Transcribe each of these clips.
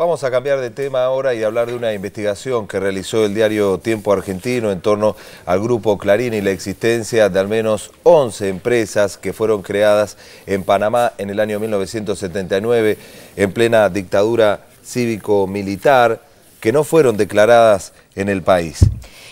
Vamos a cambiar de tema ahora y hablar de una investigación que realizó el diario Tiempo Argentino en torno al grupo Clarín y la existencia de al menos 11 empresas que fueron creadas en Panamá en el año 1979 en plena dictadura cívico-militar, que no fueron declaradas en el país.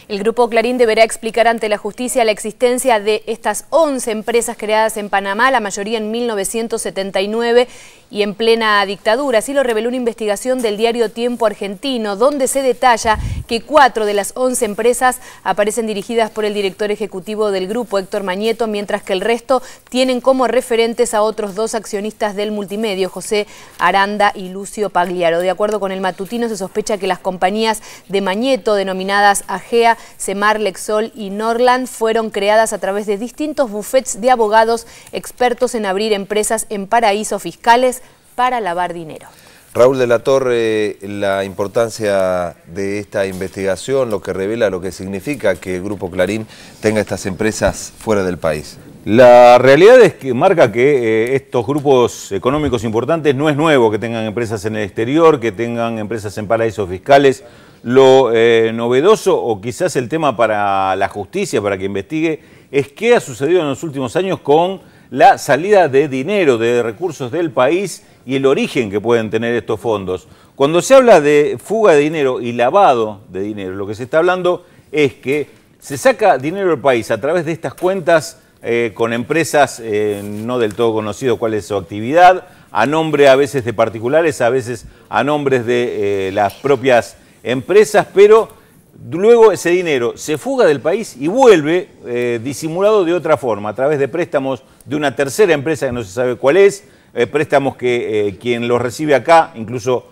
El grupo Clarín deberá explicar ante la justicia la existencia de estas 11 empresas creadas en Panamá, la mayoría en 1979 y en plena dictadura. Así lo reveló una investigación del diario Tiempo Argentino, donde se detalla que cuatro de las 11 empresas aparecen dirigidas por el director ejecutivo del grupo, Héctor Mañeto, mientras que el resto tienen como referentes a otros dos accionistas del multimedio, José Aranda y Lucio Pagliaro. De acuerdo con el matutino, se sospecha que las compañías de Mañeto denominadas AGEA, Semar, Lexol y Norland, fueron creadas a través de distintos bufets de abogados expertos en abrir empresas en paraísos fiscales para lavar dinero. Raúl de la Torre, la importancia de esta investigación, lo que revela, lo que significa que el Grupo Clarín tenga estas empresas fuera del país. La realidad es que marca que eh, estos grupos económicos importantes no es nuevo que tengan empresas en el exterior, que tengan empresas en paraísos fiscales. Lo eh, novedoso o quizás el tema para la justicia, para que investigue, es qué ha sucedido en los últimos años con la salida de dinero, de recursos del país y el origen que pueden tener estos fondos. Cuando se habla de fuga de dinero y lavado de dinero, lo que se está hablando es que se saca dinero del país a través de estas cuentas eh, con empresas eh, no del todo conocidas, cuál es su actividad, a nombre a veces de particulares, a veces a nombres de eh, las propias empresas, pero Luego ese dinero se fuga del país y vuelve eh, disimulado de otra forma, a través de préstamos de una tercera empresa que no se sabe cuál es, eh, préstamos que eh, quien los recibe acá incluso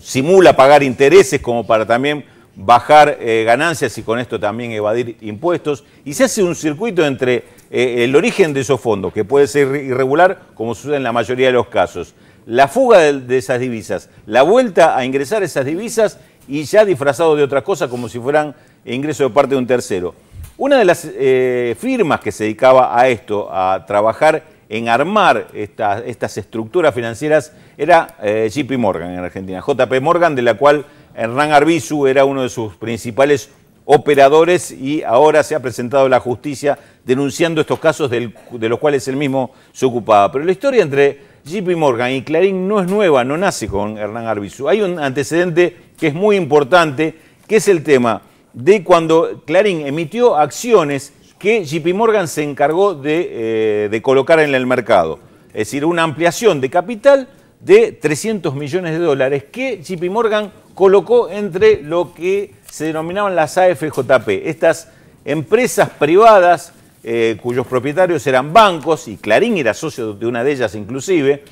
simula pagar intereses como para también bajar ganancias y con esto también evadir impuestos. Y se hace un circuito entre el origen de esos fondos, que puede ser irregular como sucede en la mayoría de los casos, la fuga de, esas divisas, la vuelta a ingresar esas divisas y ya disfrazado de otra cosa como si fueran ingreso de parte de un tercero. Una de las eh, firmas que se dedicaba a esto, a trabajar en armar estas estructuras financieras, era eh, JP Morgan en Argentina, JP Morgan, de la cual Hernán Arbizu era uno de sus principales operadores y ahora se ha presentado la justicia denunciando estos casos de los cuales él mismo se ocupaba. Pero la historia entre JP Morgan y Clarín no es nueva, no nace con Hernán Arbizu. Hay un antecedente que es muy importante, que es el tema de cuando Clarín emitió acciones que JP Morgan se encargó eh, de, colocar en el mercado. Es decir, una ampliación de capital de 300 millones de dólares que JP Morgan colocó entre lo que se denominaban las AFJP, estas empresas privadas eh, cuyos propietarios eran bancos, y Clarín era socio de una de ellas inclusive,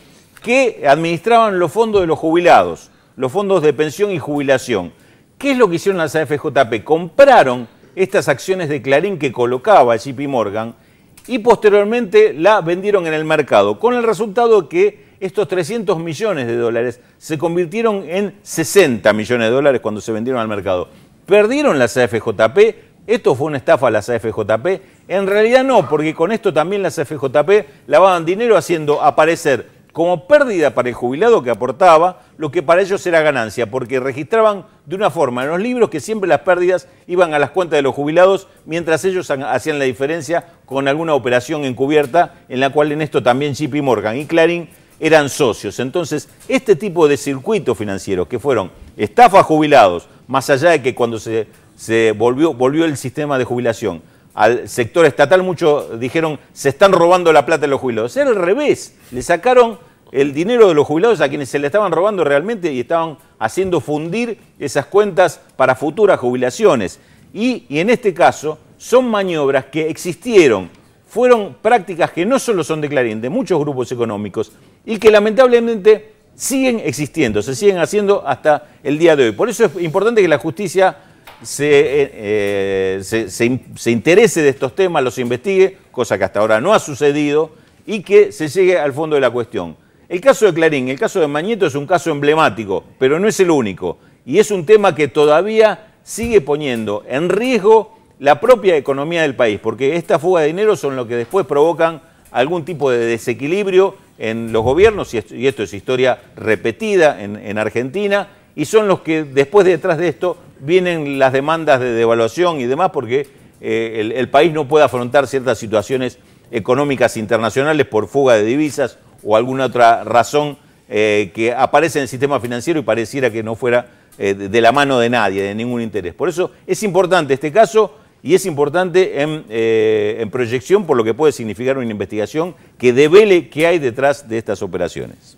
que administraban los fondos de los jubilados los fondos de pensión y jubilación. ¿Qué es lo que hicieron las AFJP? Compraron estas acciones de Clarín que colocaba JP Morgan y posteriormente la vendieron en el mercado, con el resultado que estos 300 millones de dólares se convirtieron en 60 millones de dólares cuando se vendieron al mercado. Perdieron las AFJP, esto fue una estafa a las AFJP, en realidad no, porque con esto también las AFJP lavaban dinero haciendo aparecer como pérdida para el jubilado que aportaba lo que para ellos era ganancia, porque registraban de una forma en los libros que siempre las pérdidas iban a las cuentas de los jubilados, mientras ellos hacían la diferencia con alguna operación encubierta, en la cual en esto también JP Morgan y Clarín eran socios. Entonces, este tipo de circuitos financieros que fueron estafa jubilados, más allá de que cuando se, volvió el sistema de jubilación, al sector estatal, muchos dijeron, se están robando la plata de los jubilados. Era al revés, le sacaron el dinero de los jubilados a quienes se le estaban robando realmente y estaban haciendo fundir esas cuentas para futuras jubilaciones. Y, en este caso son maniobras que existieron, fueron prácticas que no solo son de Clarín, de muchos grupos económicos, y que lamentablemente siguen existiendo, se siguen haciendo hasta el día de hoy. Por eso es importante que la justicia eh, eh, se, interese de estos temas, los investigue, cosa que hasta ahora no ha sucedido, y que se llegue al fondo de la cuestión. El caso de Clarín, el caso de Mañeto es un caso emblemático, pero no es el único. Y es un tema que todavía sigue poniendo en riesgo la propia economía del país, porque esta fuga de dinero son lo que después provocan algún tipo de desequilibrio en los gobiernos, y esto es historia repetida en, en Argentina, y son los que después detrás de esto vienen las demandas de devaluación y demás porque eh, el, país no puede afrontar ciertas situaciones económicas internacionales por fuga de divisas o alguna otra razón eh, que aparece en el sistema financiero y pareciera que no fuera eh, de la mano de nadie, de ningún interés. Por eso es importante este caso y es importante en, en proyección por lo que puede significar una investigación que devele qué hay detrás de estas operaciones.